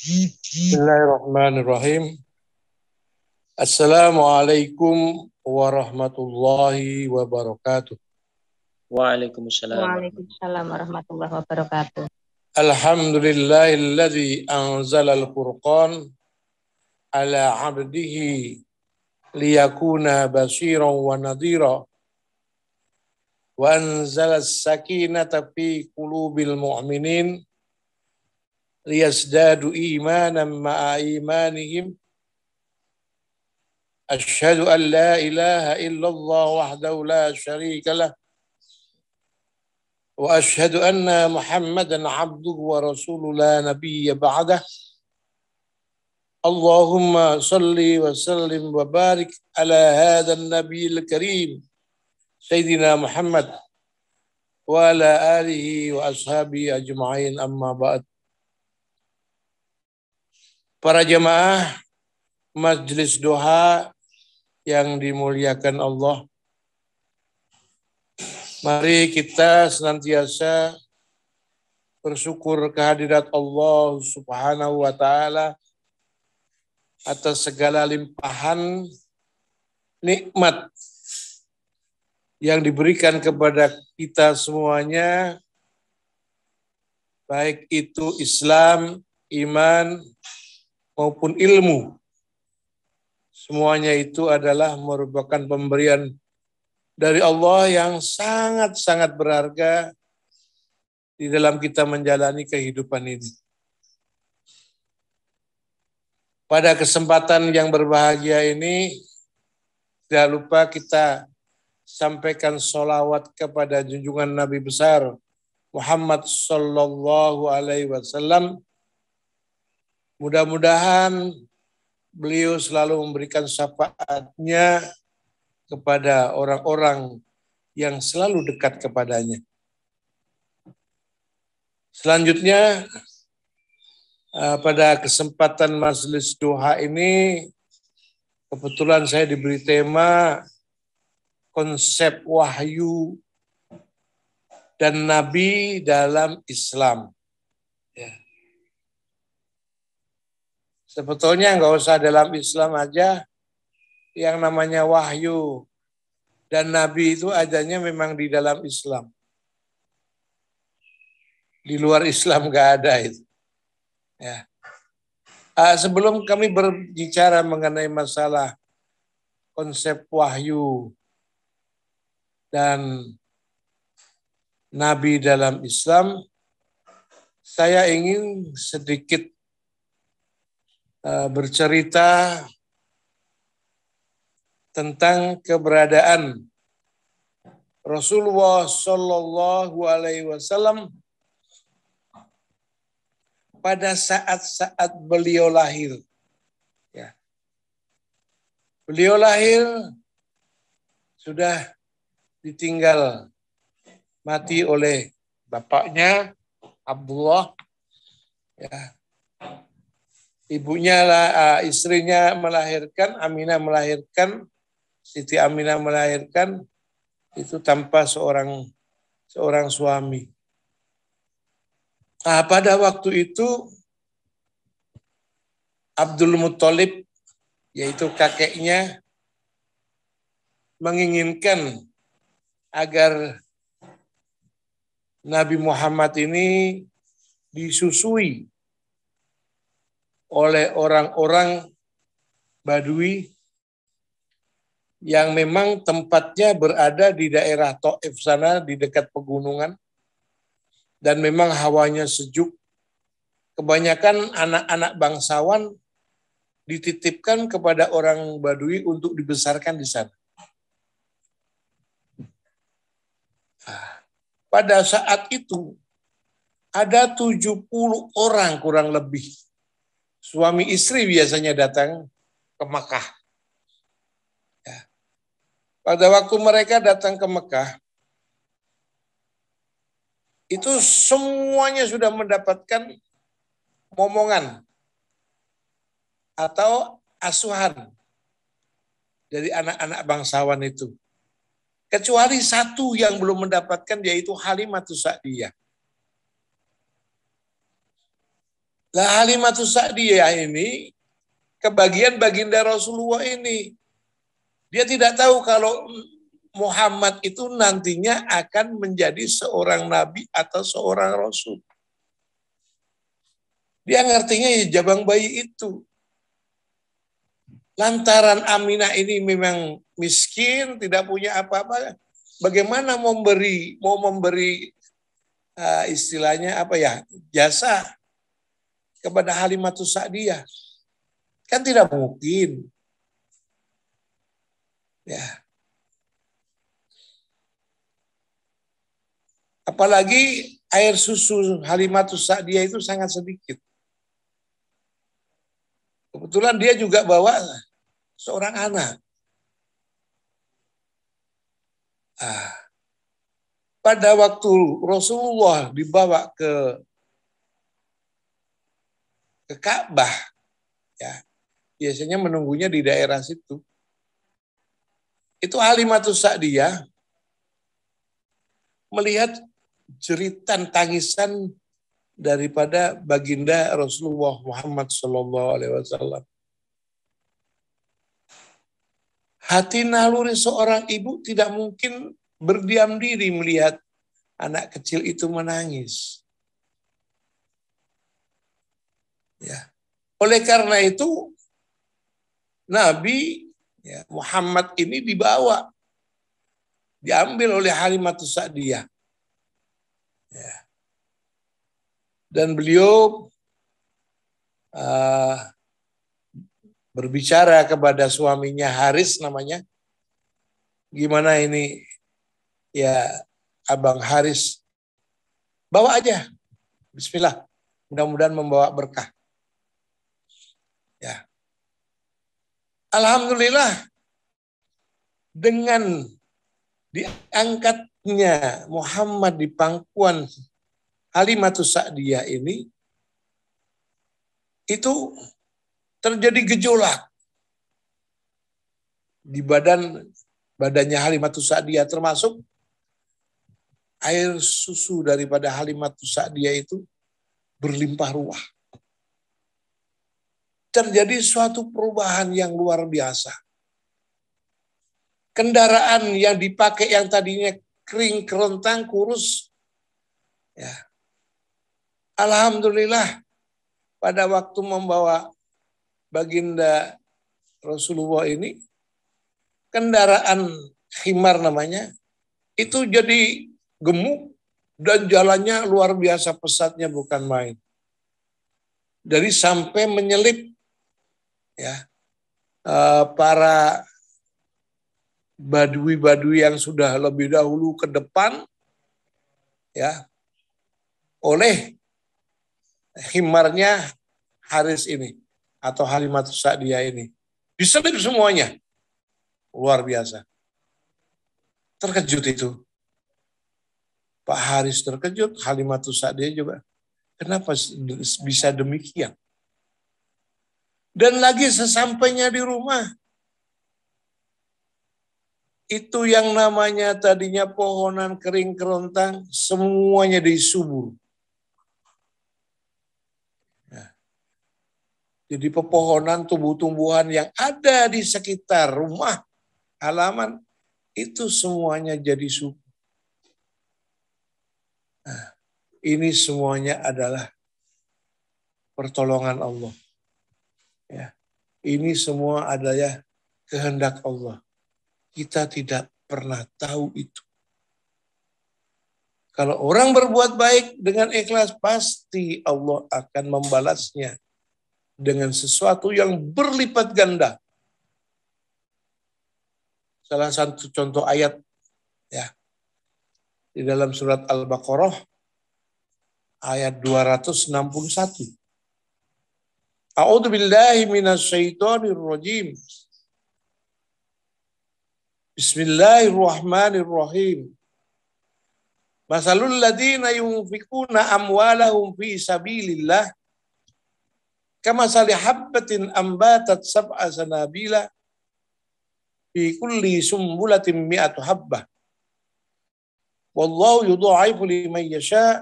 Bismillahirrahmanirrahim. Assalamualaikum warahmatullahi wabarakatuh. Waalaikumsalam. Waalaikumsalam warahmatullahi wabarakatuh. Alhamdulillahilladzi anzal al-furqan ala 'abdihi liyakuna basiran wa nadhira wa anzala as-sakinata fi qulubil mu'minin ليزدادوا إيمانا مع إيمانهم أشهد أن لا إله إلا الله وحده لا شريك له وأشهد أن محمدا عبده ورسوله لا نبي بعده اللهم صل وسلم وبارك على هذا النبي الكريم سيدنا محمد وعلى آله وأصحابه أجمعين أما بعد Para jemaah majelis Doha yang dimuliakan Allah. Mari kita senantiasa bersyukur kehadirat Allah Subhanahu wa taala atas segala limpahan nikmat yang diberikan kepada kita semuanya baik itu Islam, iman, maupun ilmu. Semuanya itu adalah merupakan pemberian dari Allah yang sangat-sangat berharga di dalam kita menjalani kehidupan ini. Pada kesempatan yang berbahagia ini, tidak lupa kita sampaikan sholawat kepada junjungan Nabi besar Muhammad Sallallahu Alaihi Wasallam Mudah-mudahan beliau selalu memberikan syafaatnya kepada orang-orang yang selalu dekat kepadanya. Selanjutnya, eh, pada kesempatan majelis duha ini, kebetulan saya diberi tema konsep wahyu dan nabi dalam Islam. Ya. Sebetulnya nggak usah dalam Islam aja yang namanya wahyu dan nabi itu adanya memang di dalam Islam. Di luar Islam nggak ada itu. Ya. Ah, sebelum kami berbicara mengenai masalah konsep wahyu dan nabi dalam Islam, saya ingin sedikit Eh, bercerita tentang keberadaan Rasulullah Shallallahu Alaihi Wasallam pada saat-saat beliau lahir. Ya. Beliau lahir sudah ditinggal mati oleh bapaknya Abdullah ya ibunya lah, uh, istrinya melahirkan, Aminah melahirkan, Siti Aminah melahirkan itu tanpa seorang seorang suami. Nah, pada waktu itu Abdul Muthalib yaitu kakeknya menginginkan agar Nabi Muhammad ini disusui oleh orang-orang Badui yang memang tempatnya berada di daerah Taif sana di dekat pegunungan dan memang hawanya sejuk. Kebanyakan anak-anak bangsawan dititipkan kepada orang Badui untuk dibesarkan di sana. Ah, pada saat itu ada 70 orang kurang lebih suami istri biasanya datang ke Mekah. Ya. Pada waktu mereka datang ke Mekah, itu semuanya sudah mendapatkan momongan atau asuhan dari anak-anak bangsawan itu. Kecuali satu yang belum mendapatkan yaitu Halimatus Sa'diyah. Lah Halimatus Sa'diyah ini kebagian baginda Rasulullah ini. Dia tidak tahu kalau Muhammad itu nantinya akan menjadi seorang nabi atau seorang rasul. Dia ngertinya ya jabang bayi itu. Lantaran Aminah ini memang miskin, tidak punya apa-apa. Bagaimana memberi, mau memberi uh, istilahnya apa ya, jasa kepada Halimatus Sa'diyah. Kan tidak mungkin. Ya. Apalagi air susu Halimatus Sa'diyah itu sangat sedikit. Kebetulan dia juga bawa seorang anak. Ah. Pada waktu Rasulullah dibawa ke ke Ka'bah, ya biasanya menunggunya di daerah situ. Itu Halimatus Sa'diyah melihat jeritan tangisan daripada baginda Rasulullah Muhammad Sallallahu Alaihi Wasallam. Hati naluri seorang ibu tidak mungkin berdiam diri melihat anak kecil itu menangis. Ya. Oleh karena itu Nabi ya, Muhammad ini dibawa diambil oleh Halimatus Sa'diyah. Ya. Dan beliau uh, berbicara kepada suaminya Haris namanya. Gimana ini ya Abang Haris bawa aja. Bismillah. Mudah-mudahan membawa berkah. Alhamdulillah dengan diangkatnya Muhammad di pangkuan Halimatus Sa'diyah ini itu terjadi gejolak di badan badannya Halimatus Sa'diyah termasuk air susu daripada Halimatus Sa'diyah itu berlimpah ruah terjadi suatu perubahan yang luar biasa. Kendaraan yang dipakai yang tadinya kering, kerontang, kurus. Ya. Alhamdulillah pada waktu membawa baginda Rasulullah ini, kendaraan khimar namanya, itu jadi gemuk dan jalannya luar biasa pesatnya bukan main. Jadi sampai menyelip ya eh, para badui-badui yang sudah lebih dahulu ke depan ya oleh himarnya Haris ini atau Halimatus Sa'diyah ini diselip semuanya luar biasa terkejut itu Pak Haris terkejut Halimatus Sa'diyah juga kenapa bisa demikian dan lagi sesampainya di rumah, itu yang namanya tadinya pohonan kering kerontang, semuanya disubur. Ya. jadi pepohonan tumbuh-tumbuhan yang ada di sekitar rumah, halaman, itu semuanya jadi subur. Nah, ini semuanya adalah pertolongan Allah. Ya. Ini semua adalah kehendak Allah. Kita tidak pernah tahu itu. Kalau orang berbuat baik dengan ikhlas, pasti Allah akan membalasnya dengan sesuatu yang berlipat ganda. Salah satu contoh ayat ya di dalam surat Al-Baqarah ayat 261. A'udzu billahi minasyaitonir rajim. Bismillahirrahmanirrahim. Masalul ladina yunfikuna amwalahum fi sabilillah kama habbatin ambatat sab'a sanabila fi kulli sumbulatin mi'atu habbah. Wallahu yudha'ifu liman yasha'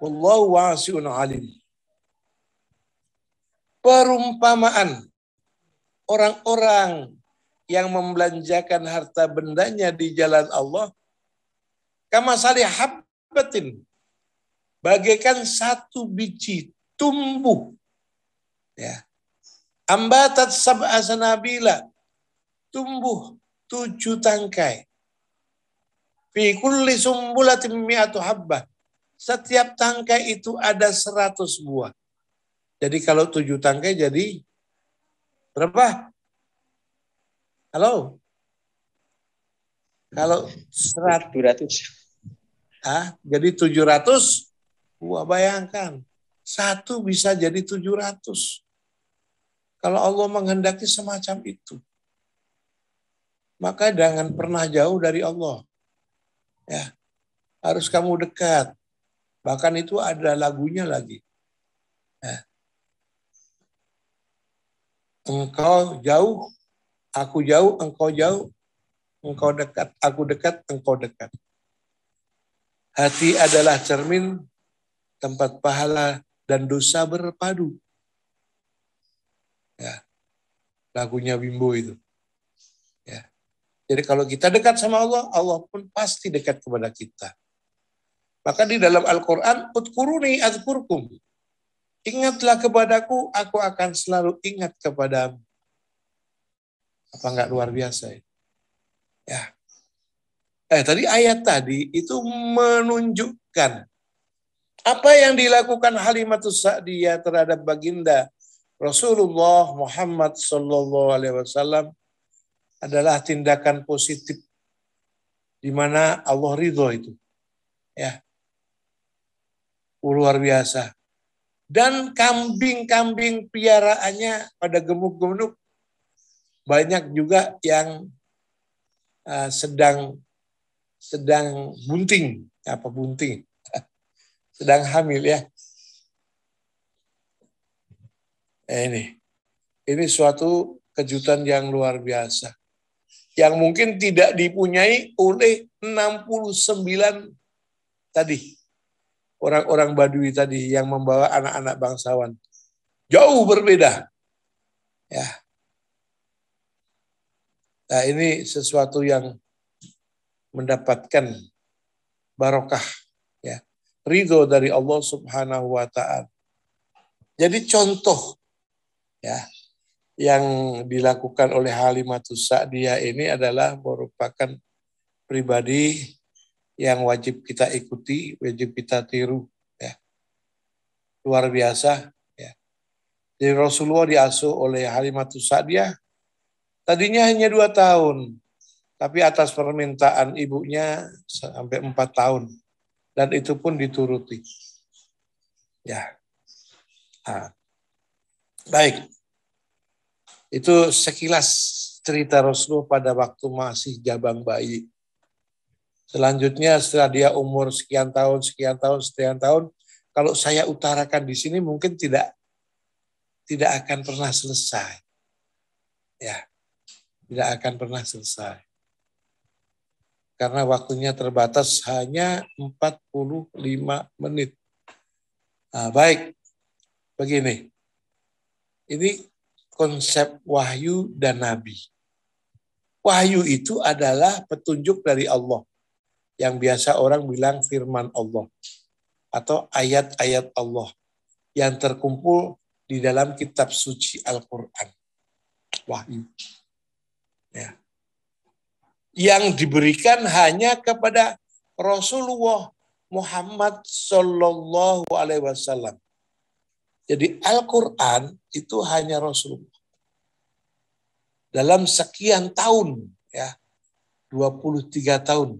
wallahu wasi'un 'alim perumpamaan orang-orang yang membelanjakan harta bendanya di jalan Allah kama salih habbatin bagaikan satu biji tumbuh ya ambatat sab'a tumbuh tujuh tangkai fi kulli sumbulatin mi'atu habbah setiap tangkai itu ada seratus buah jadi kalau tujuh tangkai jadi berapa? Halo? Kalau seratus, 700. Ah, jadi 700? Gua bayangkan. Satu bisa jadi tujuh ratus. Kalau Allah menghendaki semacam itu. Maka jangan pernah jauh dari Allah. Ya. Harus kamu dekat. Bahkan itu ada lagunya lagi. Ya. Engkau jauh, aku jauh, engkau jauh, engkau dekat, aku dekat, engkau dekat. Hati adalah cermin tempat pahala dan dosa berpadu. Ya. Lagunya Bimbo itu. Ya. Jadi kalau kita dekat sama Allah, Allah pun pasti dekat kepada kita. Maka di dalam Al-Quran, Utkuruni azkurkum. Ingatlah kepadaku, aku akan selalu ingat kepadamu. Apa enggak luar biasa ya? ya. Eh, tadi ayat tadi itu menunjukkan apa yang dilakukan Halimatus Sa'diyah terhadap baginda Rasulullah Muhammad Sallallahu Alaihi Wasallam adalah tindakan positif di mana Allah ridho itu. Ya, luar biasa dan kambing-kambing piaraannya pada gemuk-gemuk banyak juga yang uh, sedang sedang bunting apa bunting sedang hamil ya eh, ini ini suatu kejutan yang luar biasa yang mungkin tidak dipunyai oleh 69 tadi orang-orang Badui tadi yang membawa anak-anak bangsawan. Jauh berbeda. Ya. Nah, ini sesuatu yang mendapatkan barokah ya. Ridho dari Allah Subhanahu wa taala. Jadi contoh ya yang dilakukan oleh Halimatus Sa'diyah ini adalah merupakan pribadi yang wajib kita ikuti, wajib kita tiru. Ya. Luar biasa. Ya. Jadi Rasulullah diasuh oleh Halimatus Sa'diyah. Tadinya hanya dua tahun, tapi atas permintaan ibunya sampai empat tahun. Dan itu pun dituruti. Ya. Nah. Baik. Itu sekilas cerita Rasulullah pada waktu masih jabang bayi. Selanjutnya setelah dia umur sekian tahun, sekian tahun, sekian tahun, kalau saya utarakan di sini mungkin tidak tidak akan pernah selesai. Ya. Tidak akan pernah selesai. Karena waktunya terbatas hanya 45 menit. Nah, baik. Begini. Ini konsep wahyu dan nabi. Wahyu itu adalah petunjuk dari Allah yang biasa orang bilang firman Allah atau ayat-ayat Allah yang terkumpul di dalam kitab suci Al-Quran. Wahyu. Ya. Yang diberikan hanya kepada Rasulullah Muhammad Shallallahu Alaihi Wasallam. Jadi Al-Quran itu hanya Rasulullah. Dalam sekian tahun, ya, 23 tahun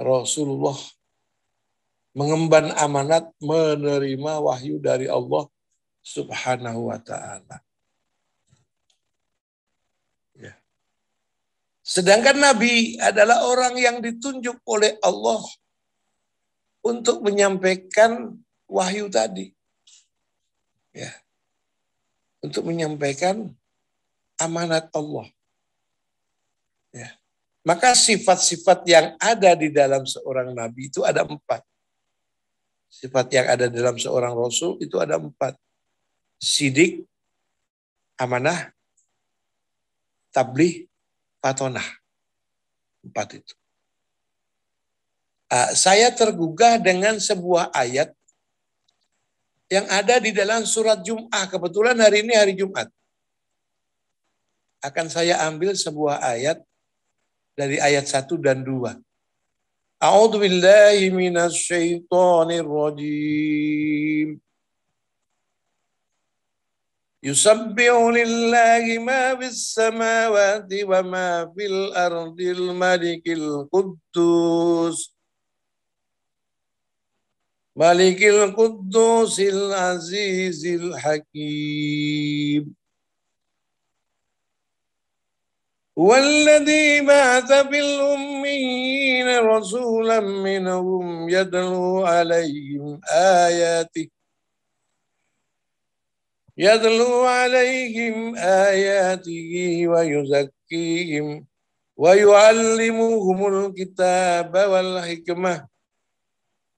Rasulullah mengemban amanat menerima wahyu dari Allah Subhanahu wa taala. Ya. Sedangkan nabi adalah orang yang ditunjuk oleh Allah untuk menyampaikan wahyu tadi. Ya. Untuk menyampaikan amanat Allah. Ya. Maka sifat-sifat yang ada di dalam seorang nabi itu ada empat. Sifat yang ada di dalam seorang rasul itu ada empat. Sidik, amanah, tablih, patonah. Empat itu. Ah, saya tergugah dengan sebuah ayat yang ada di dalam surat Jum'ah. Kebetulan hari ini hari Jumat. Akan saya ambil sebuah ayat dari ayat 1 dan 2. A'udzu billahi minasyaitonir rajim. Yusabbihu lillahi ma fis samawati wa ma fil ardil malikil quddus. Malikil quddusil azizil hakim. والذي بعث الأمين رسولا منهم يدلو عليهم آياته يدلو عليهم آياته ويزكيهم ويعلمهم الكتاب والحكمة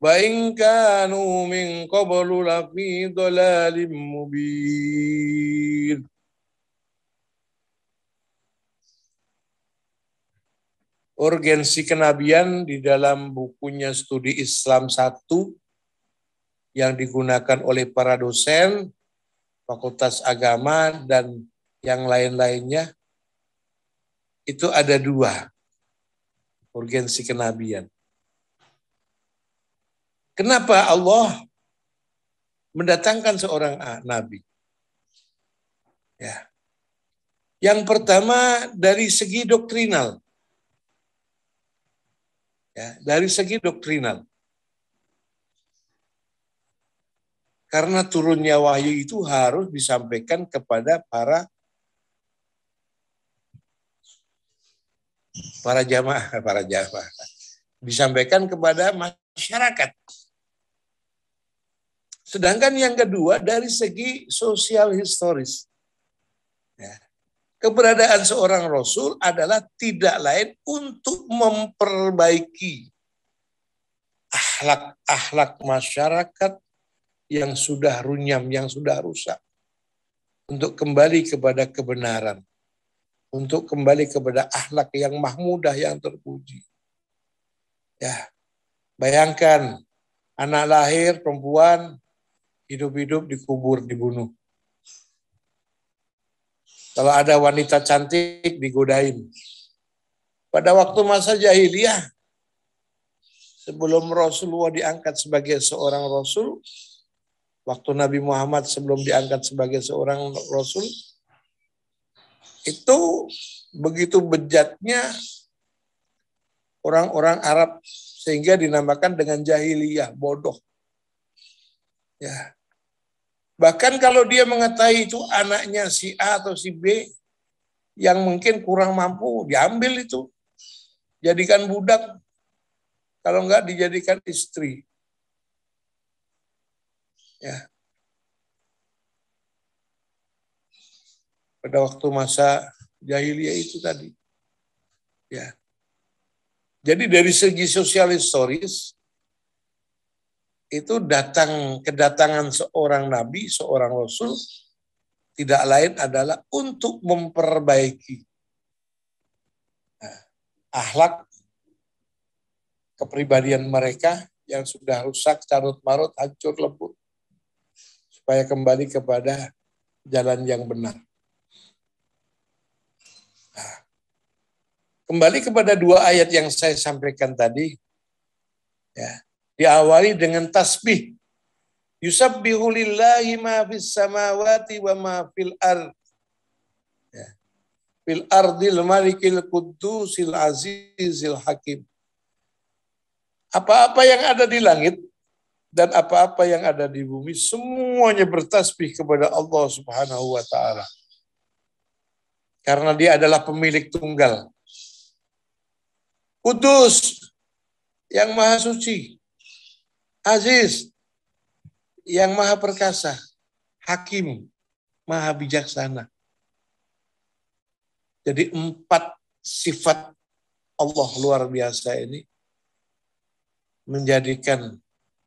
وإن كانوا من قبل لفي ضلال مبين urgensi kenabian di dalam bukunya Studi Islam 1 yang digunakan oleh para dosen, fakultas agama, dan yang lain-lainnya, itu ada dua urgensi kenabian. Kenapa Allah mendatangkan seorang ah, nabi? Ya. Yang pertama dari segi doktrinal. Ya, dari segi doktrinal. Karena turunnya wahyu itu harus disampaikan kepada para para jamaah, para jamaah. Disampaikan kepada masyarakat. Sedangkan yang kedua dari segi sosial historis. Ya keberadaan seorang rasul adalah tidak lain untuk memperbaiki akhlak-akhlak masyarakat yang sudah runyam, yang sudah rusak. Untuk kembali kepada kebenaran. Untuk kembali kepada akhlak yang mahmudah, yang terpuji. Ya, bayangkan anak lahir perempuan hidup-hidup dikubur, dibunuh. Kalau ada wanita cantik digodain. Pada waktu masa jahiliyah, sebelum Rasulullah diangkat sebagai seorang Rasul, waktu Nabi Muhammad sebelum diangkat sebagai seorang Rasul, itu begitu bejatnya orang-orang Arab sehingga dinamakan dengan jahiliyah bodoh. Ya, Bahkan kalau dia mengetahui itu anaknya si A atau si B yang mungkin kurang mampu, diambil itu. Jadikan budak. Kalau enggak dijadikan istri. Ya. Pada waktu masa jahiliyah itu tadi. Ya. Jadi dari segi sosial historis, itu datang kedatangan seorang nabi, seorang rasul tidak lain adalah untuk memperbaiki nah, eh, ahlak kepribadian mereka yang sudah rusak, carut marut, hancur lebur supaya kembali kepada jalan yang benar. Nah, kembali kepada dua ayat yang saya sampaikan tadi, ya diawali dengan tasbih. Yusabbihu lillahi ma fis samawati wa ma fil ard. Ya. Fil ardil malikil qudusil azizil hakim. Apa-apa yang ada di langit dan apa-apa yang ada di bumi semuanya bertasbih kepada Allah Subhanahu wa taala. Karena dia adalah pemilik tunggal. Kudus yang maha suci Aziz, yang maha perkasa, hakim, maha bijaksana. Jadi empat sifat Allah luar biasa ini menjadikan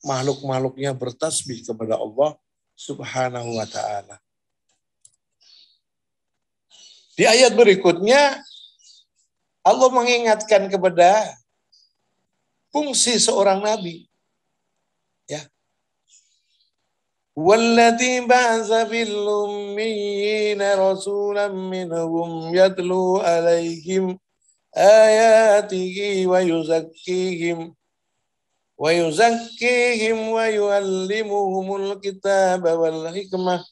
makhluk-makhluknya bertasbih kepada Allah subhanahu wa ta'ala. Di ayat berikutnya, Allah mengingatkan kepada fungsi seorang nabi. والذي بعث في الأميين رسولا منهم يتلو عليهم آياته ويزكيهم ويزكيهم ويعلمهم الكتاب والحكمة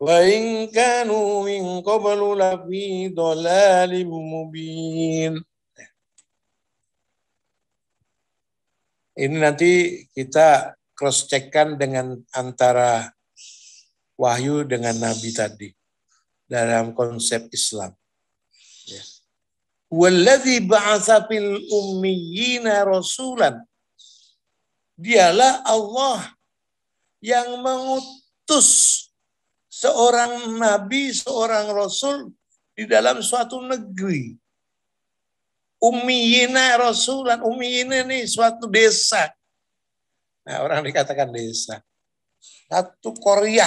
وإن كانوا من قبل لفي ضلال مبين Ini nanti kita cross dengan antara wahyu dengan nabi tadi dalam konsep Islam. Ya. ba'atsa fil ummiyina rasulan. Dialah Allah yang mengutus seorang nabi, seorang rasul di dalam suatu negeri. Ummiyina rasulan, ummiyina ini suatu desa. Nah, orang dikatakan desa. Satu Korea.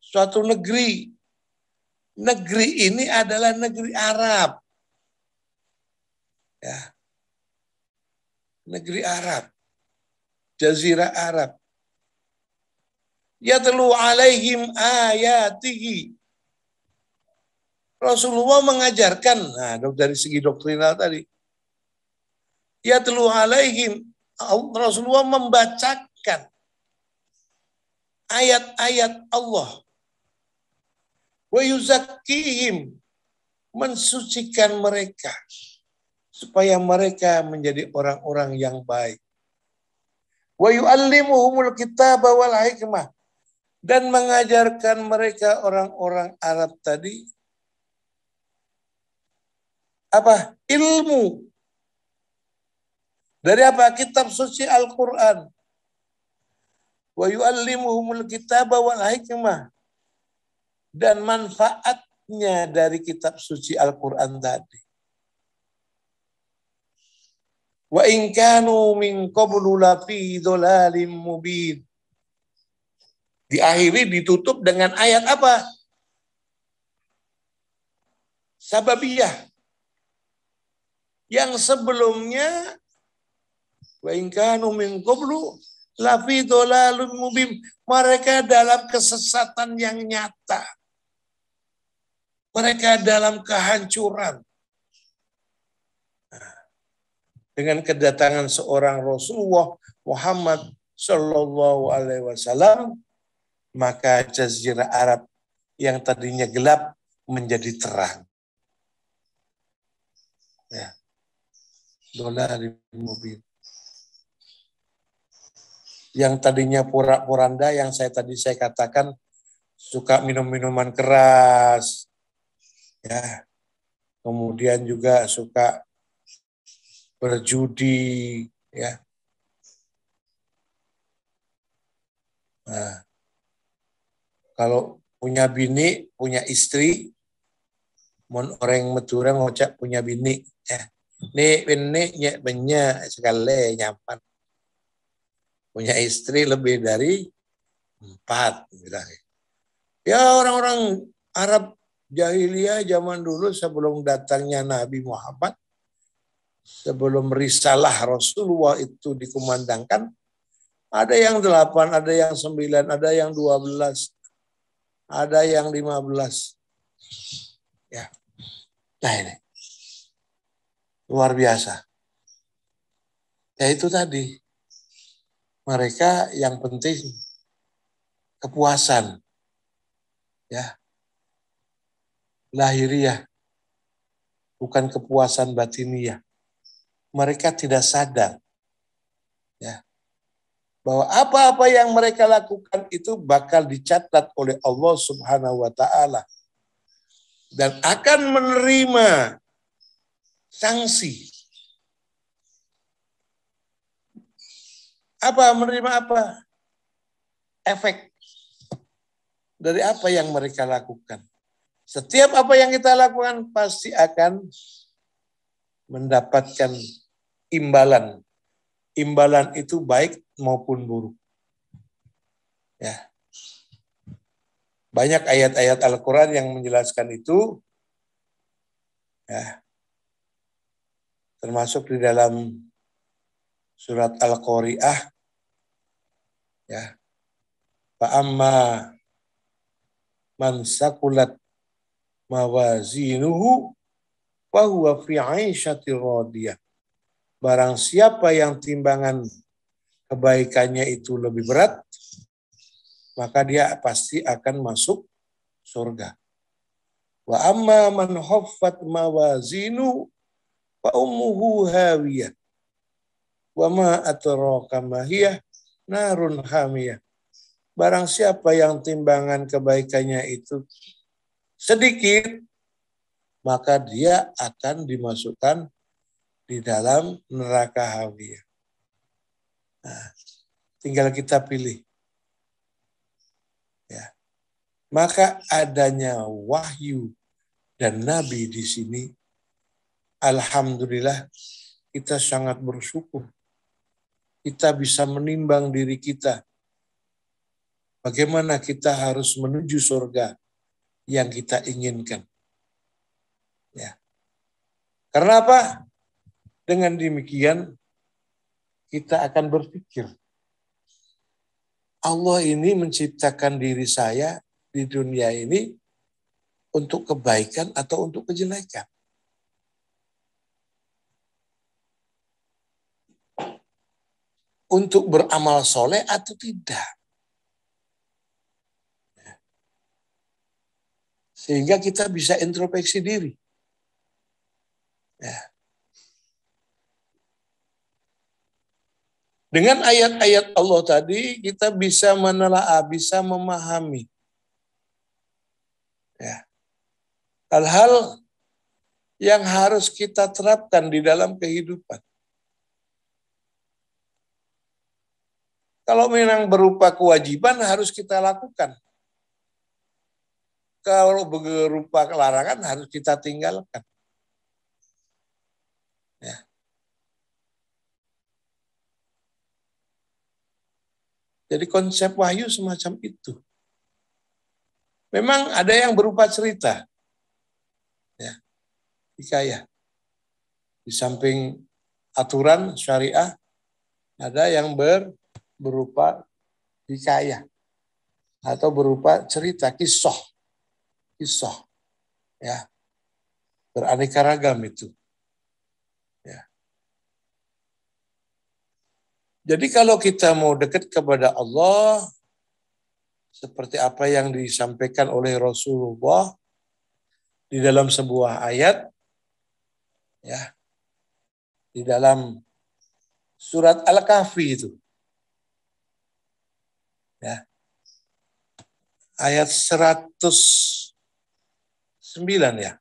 Suatu negeri. Negeri ini adalah negeri Arab. Ya. Negeri Arab. Jazira Arab. Yatlu alaihim ayatihi. Rasulullah mengajarkan, nah dari segi doktrinal tadi, yatlu alaihim Rasulullah membacakan ayat-ayat Allah wa yuzakkihim mensucikan mereka supaya mereka menjadi orang-orang yang baik wa yuallimuhumul kitaba wal hikmah dan mengajarkan mereka orang-orang Arab tadi apa ilmu dari apa? Kitab suci Al-Quran. Wa yu'allimuhumul kitaba wal hikmah. Dan manfaatnya dari kitab suci Al-Quran tadi. Wa inkanu min qablu lafi dhalalim mubin. Diakhiri ditutup dengan ayat apa? Sababiyah. Yang sebelumnya Wa ingkanu min qablu lafi dolalun mubim. Mereka dalam kesesatan yang nyata. Mereka dalam kehancuran. Nah, dengan kedatangan seorang Rasulullah Muhammad Shallallahu Alaihi Wasallam, maka Jazirah Arab yang tadinya gelap menjadi terang. Ya. Dolar mobil yang tadinya pura-puranda yang saya tadi saya katakan suka minum minuman keras ya kemudian juga suka berjudi ya nah, kalau punya bini punya istri mon orang Madura ngocak punya bini ya ini ini nyek banyak sekali nyaman punya istri lebih dari empat misalnya. Ya orang-orang Arab jahiliyah zaman dulu sebelum datangnya Nabi Muhammad, sebelum risalah Rasulullah itu dikumandangkan, ada yang delapan, ada yang sembilan, ada yang dua belas, ada yang lima belas. Ya, nah ini luar biasa. Ya itu tadi mereka yang penting kepuasan. Ya. Lahiriah. Bukan kepuasan batiniah. Mereka tidak sadar ya bahwa apa-apa yang mereka lakukan itu bakal dicatat oleh Allah Subhanahu wa taala dan akan menerima sanksi Apa menerima apa? Efek dari apa yang mereka lakukan. Setiap apa yang kita lakukan pasti akan mendapatkan imbalan. Imbalan itu baik maupun buruk. Ya. Banyak ayat-ayat Al-Quran yang menjelaskan itu. Ya. Termasuk di dalam surat Al-Qari'ah Ya. Fa amma man sakulat mawazinuhu wa huwa fi aisyati radiyah. Barang siapa yang timbangan kebaikannya itu lebih berat, maka dia pasti akan masuk surga. Wa amma man khaffat mawazinu wa ummuhu hawiyah. Wa ma atraka mahiyah narun hamiyah. Barang siapa yang timbangan kebaikannya itu sedikit, maka dia akan dimasukkan di dalam neraka hamiyah. Nah, tinggal kita pilih. Ya. Maka adanya wahyu dan nabi di sini, alhamdulillah kita sangat bersyukur kita bisa menimbang diri kita. Bagaimana kita harus menuju surga yang kita inginkan. Ya. Karena apa? Dengan demikian kita akan berpikir Allah ini menciptakan diri saya di dunia ini untuk kebaikan atau untuk kejelekan. untuk beramal soleh atau tidak. Sehingga kita bisa introspeksi diri. Ya. Dengan ayat-ayat Allah tadi, kita bisa menelaah, bisa memahami. Ya. Hal-hal yang harus kita terapkan di dalam kehidupan. Kalau memang berupa kewajiban harus kita lakukan. Kalau berupa larangan harus kita tinggalkan. Ya. Jadi konsep wahyu semacam itu. Memang ada yang berupa cerita. Ya. Dikaya. Di samping aturan syariah, ada yang ber berupa hikayah atau berupa cerita kisah kisah ya beraneka ragam itu ya jadi kalau kita mau dekat kepada Allah seperti apa yang disampaikan oleh Rasulullah di dalam sebuah ayat ya di dalam surat Al-Kahfi itu Ya. Ayat 109 ya.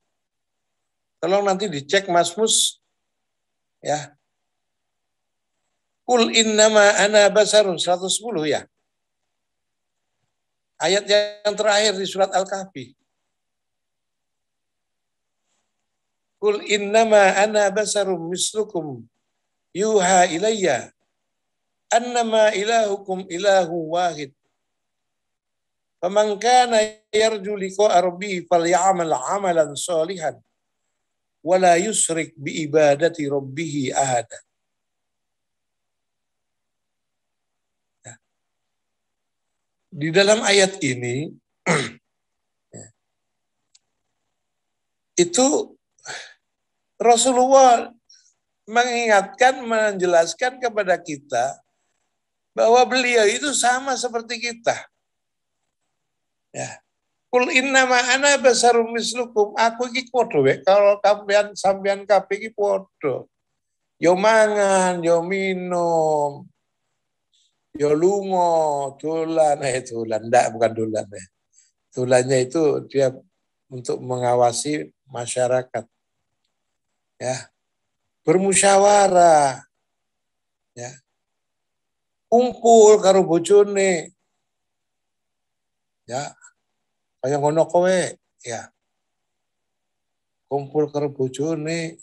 Tolong nanti dicek Masmus ya. Kul innama ana basarun 110 ya. Ayat yang terakhir di surat Al-Kahfi. Kul innama ana basarum mislukum yuha ilayya annama ilahukum ilahu wahid. Faman kana yarju liqa'a rabbih falyamal 'amalan solihan, wa la yusyrik bi ibadati rabbih ahada. Ya. Di dalam ayat ini ya, itu Rasulullah mengingatkan, menjelaskan kepada kita bahwa beliau itu sama seperti kita. Ya. Kul innama ana basarum mislukum. Aku iki podo wek kalau sampean sampean kabeh iki podo. Yo mangan, yo minum. Yo lungo, dolan eh dolan ndak bukan dolan eh. Dolannya itu dia untuk mengawasi masyarakat. Ya. Bermusyawarah. Ya kumpul karo bojone. Ya. Kaya ngono kowe, ya. Kumpul karo bojone.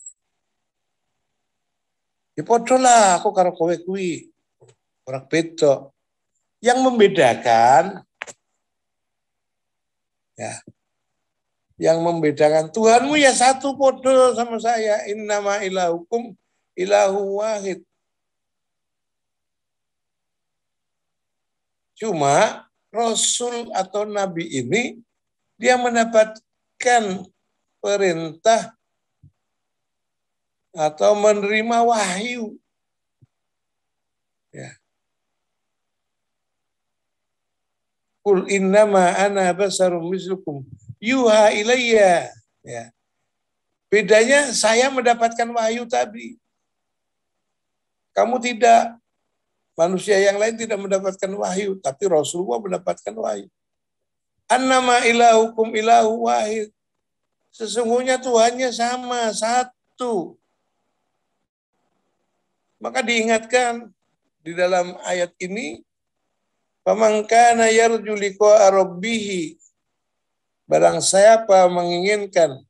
Ya padha lah aku karo kowe kuwi. Ora beda. Yang membedakan ya yang membedakan Tuhanmu ya satu podo sama saya innama ilahukum ilahu wahid Cuma Rasul atau Nabi ini dia mendapatkan perintah atau menerima wahyu. Ya. Kul innama ana basarum mislukum yuha ilayya. Ya. Bedanya saya mendapatkan wahyu tadi. Kamu tidak Manusia yang lain tidak mendapatkan wahyu, tapi Rasulullah mendapatkan wahyu. Annama ilahukum ilahu wahid. Sesungguhnya Tuhannya sama, satu. Maka diingatkan di dalam ayat ini, Pemangkana yarju liqa'a rabbih. Barang siapa menginginkan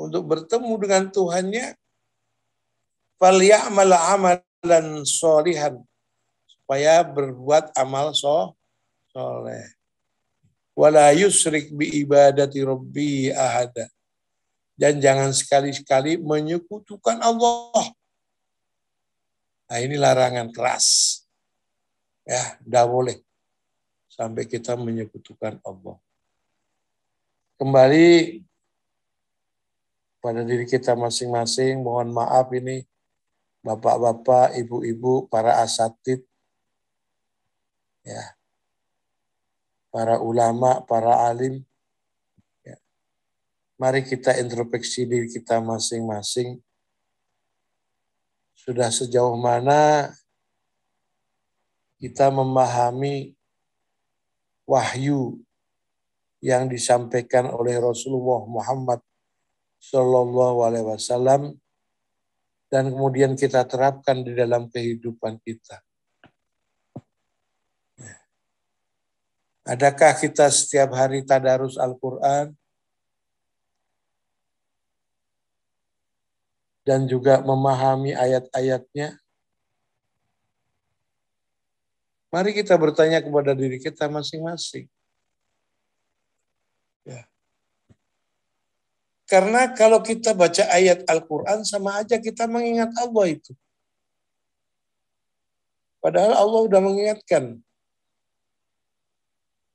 untuk bertemu dengan Tuhannya, amal amalan solihan supaya berbuat amal so soleh. Wala yusrik bi ibadati rabbi ahada. Dan jangan sekali-sekali menyekutukan Allah. Nah ini larangan keras. Ya, tidak boleh. Sampai kita menyekutukan Allah. Kembali pada diri kita masing-masing, mohon maaf ini Bapak-bapak, ibu-ibu, para asatid, ya para ulama, para alim. Ya. Mari kita introspeksi diri kita masing-masing. Sudah sejauh mana kita memahami wahyu yang disampaikan oleh Rasulullah Muhammad Shallallahu Alaihi Wasallam dan kemudian kita terapkan di dalam kehidupan kita. Adakah kita setiap hari tadarus Al-Quran? Dan juga memahami ayat-ayatnya? Mari kita bertanya kepada diri kita masing-masing. Ya. Karena kalau kita baca ayat Al-Quran sama aja kita mengingat Allah itu. Padahal Allah sudah mengingatkan.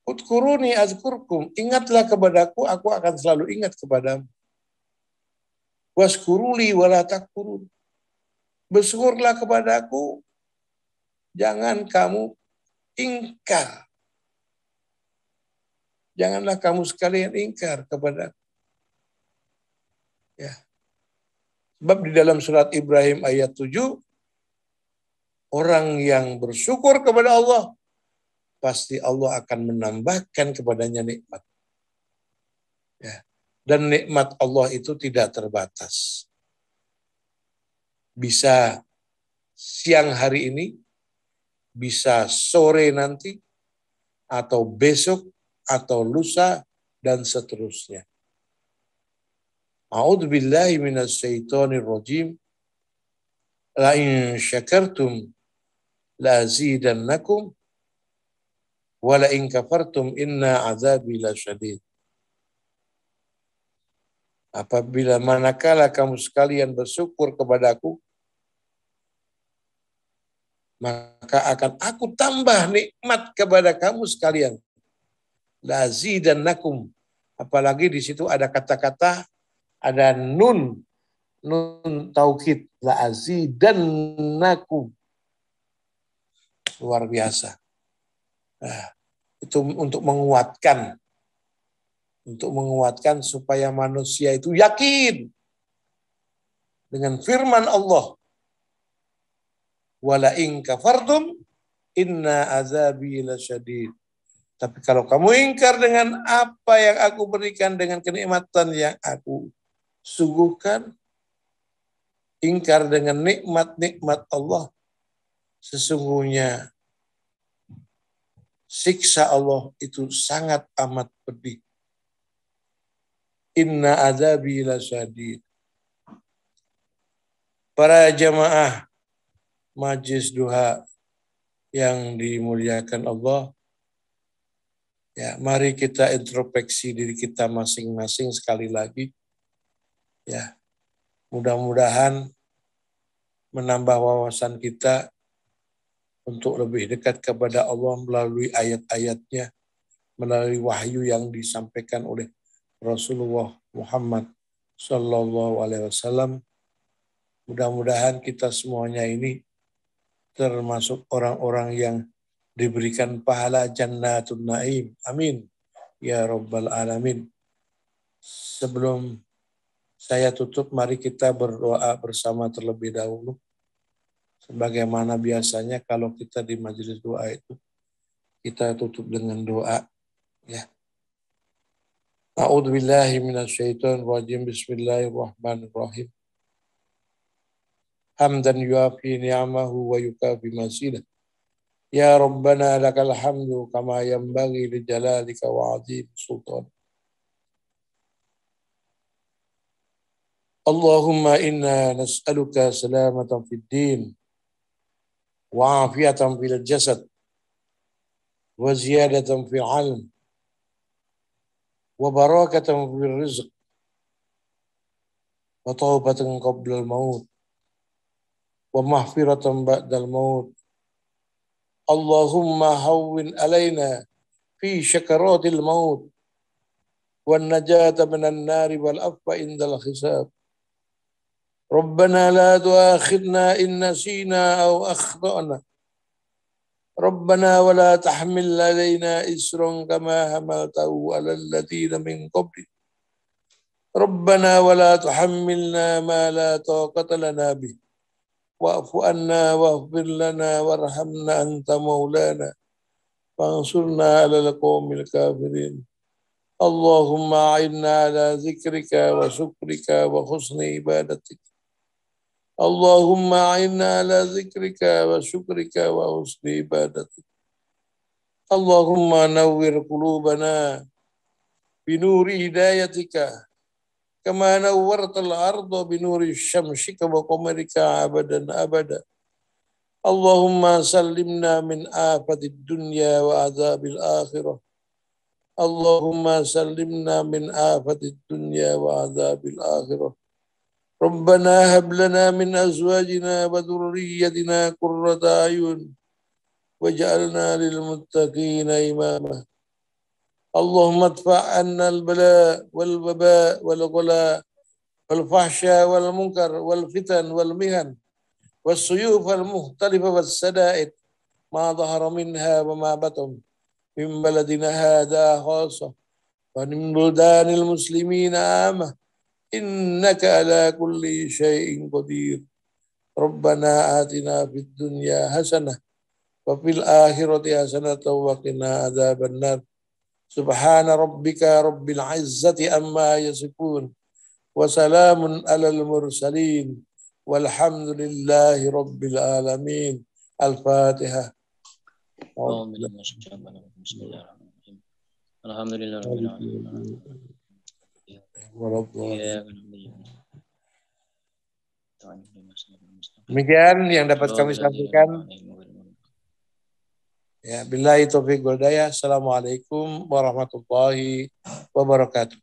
Utkuruni azkurkum. Ingatlah kepadaku, aku akan selalu ingat kepadamu. Waskuruli walatakurun. Bersyukurlah kepadaku, jangan kamu ingkar. Janganlah kamu sekalian ingkar kepada Ya. Sebab di dalam surat Ibrahim ayat 7, orang yang bersyukur kepada Allah, pasti Allah akan menambahkan kepadanya nikmat. Ya. Dan nikmat Allah itu tidak terbatas. Bisa siang hari ini, bisa sore nanti, atau besok, atau lusa, dan seterusnya. La in syakartum la wala in kafartum inna azabi syadid. Apabila manakala kamu sekalian bersyukur kepadaku, maka akan aku tambah nikmat kepada kamu sekalian. Lazi dan nakum. Apalagi di situ ada kata-kata, ada nun, nun taukid, lazi dan nakum. Luar biasa itu untuk menguatkan untuk menguatkan supaya manusia itu yakin dengan firman Allah wala in kafartum inna azabi lasyadid tapi kalau kamu ingkar dengan apa yang aku berikan dengan kenikmatan yang aku suguhkan ingkar dengan nikmat-nikmat Allah sesungguhnya siksa Allah itu sangat amat pedih. Inna adabi lasyadid. Para jamaah majlis duha yang dimuliakan Allah, ya mari kita introspeksi diri kita masing-masing sekali lagi. Ya, mudah-mudahan menambah wawasan kita untuk lebih dekat kepada Allah melalui ayat-ayatnya, melalui wahyu yang disampaikan oleh Rasulullah Muhammad Sallallahu Alaihi Wasallam. Mudah-mudahan kita semuanya ini termasuk orang-orang yang diberikan pahala jannatun naim. Amin. Ya Rabbal Alamin. Sebelum saya tutup, mari kita berdoa bersama terlebih dahulu. Sebagaimana biasanya kalau kita di majelis doa itu kita tutup dengan doa ya. A'udzu billahi minasyaitonir rajim. Bismillahirrahmanirrahim. Hamdan yuafi ni'amahu wa yukafi masila Ya Rabbana lakal hamdu kama yanbaghi li jalalika wa azim sultan. Allahumma inna nas'aluka salamatan fid din وعافية في الجسد وزيادة في العلم وبركة في الرزق وتوبة قبل الموت ومغفرة بعد الموت اللهم هون علينا في شكرات الموت والنجاة من النار والعفو عند الخساب ربنا لا تؤاخذنا إن نسينا أو أخطأنا ربنا ولا تحمل علينا إسرا كما حملته على الذين من قبل ربنا ولا تحملنا ما لا طاقة لنا به واعف عنا واغفر لنا وارحمنا أنت مولانا فانصرنا على القوم الكافرين اللهم أعنا على ذكرك وشكرك وحسن عبادتك اللهم أعنا على ذكرك وشكرك وحسن عبادتك اللهم نور قلوبنا بنور هدايتك كما نورت الأرض بنور شمسك وقمرك أبدا أبدا اللهم سلمنا من آفة الدنيا وعذاب الآخرة اللهم سلمنا من آفة الدنيا وعذاب الآخرة ربنا هب لنا من أزواجنا وذريتنا قرة أعين واجعلنا للمتقين إماما اللهم ادفع عنا البلاء والوباء والغلاء والفحشاء والمنكر والفتن والمهن والسيوف المختلفة والسدائد ما ظهر منها وما بطن من بلدنا هذا خاصة ومن بلدان المسلمين عامة innaka ala kulli syai'in qadir rabbana atina fid dunya hasanah wa fil akhirati hasanah wa qina adzabannar subhana rabbika rabbil izzati amma yasifun wa salamun alal mursalin walhamdulillahi rabbil alamin al-fatihah Alhamdulillah. Iya, Demikian yang dapat kami sampaikan. Ya, bila itu wal daya. Assalamualaikum warahmatullahi wabarakatuh.